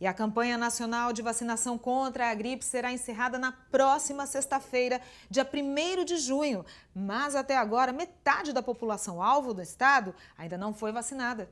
E a campanha nacional de vacinação contra a gripe será encerrada na próxima sexta-feira, dia 1 de junho. Mas até agora, metade da população alvo do estado ainda não foi vacinada.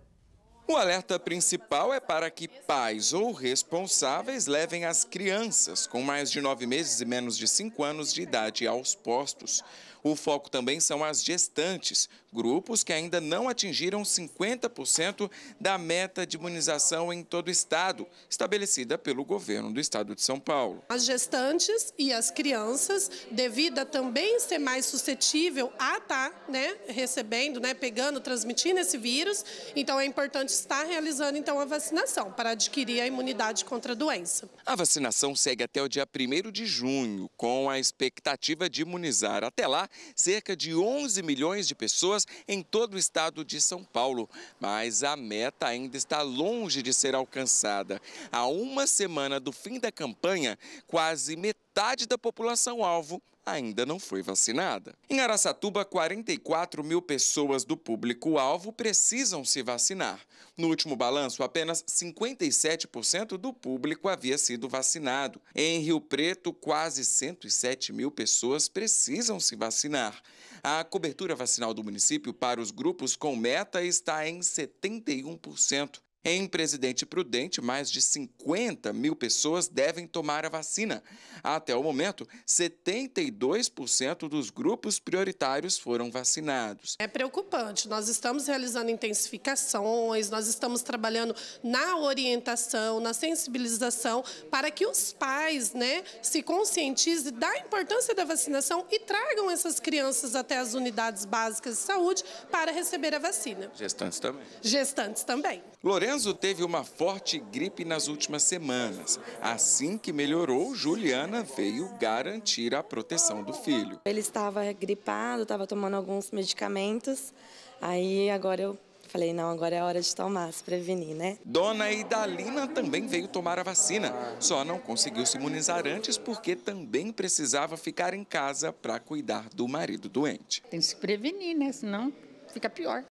O alerta principal é para que pais ou responsáveis levem as crianças com mais de nove meses e menos de cinco anos de idade aos postos. O foco também são as gestantes, grupos que ainda não atingiram 50% da meta de imunização em todo o estado, estabelecida pelo governo do estado de São Paulo. As gestantes e as crianças, devido a também ser mais suscetível a estar tá, né, recebendo, né, pegando, transmitindo esse vírus, então é importante estar realizando então a vacinação para adquirir a imunidade contra a doença. A vacinação segue até o dia 1 de junho, com a expectativa de imunizar até lá cerca de 11 milhões de pessoas em todo o estado de São Paulo. Mas a meta ainda está longe de ser alcançada. Há uma semana do fim da campanha, quase metade da população alvo ainda não foi vacinada. Em Araçatuba, 44 mil pessoas do público-alvo precisam se vacinar. No último balanço, apenas 57% do público havia sido vacinado. Em Rio Preto, quase 107 mil pessoas precisam se vacinar. A cobertura vacinal do município para os grupos com meta está em 71%. Em Presidente Prudente, mais de 50 mil pessoas devem tomar a vacina. Até o momento, 72% dos grupos prioritários foram vacinados. É preocupante. Nós estamos realizando intensificações, nós estamos trabalhando na orientação, na sensibilização, para que os pais né, se conscientizem da importância da vacinação e tragam essas crianças até as unidades básicas de saúde para receber a vacina. Gestantes também. Gestantes também. Lorena Renzo teve uma forte gripe nas últimas semanas. Assim que melhorou, Juliana veio garantir a proteção do filho. Ele estava gripado, estava tomando alguns medicamentos. Aí agora eu Falei, não, agora é hora de tomar, se prevenir, né? Dona Idalina também veio tomar a vacina. Só não conseguiu se imunizar antes porque também precisava ficar em casa para cuidar do marido doente. Tem que se prevenir, né? Senão fica pior.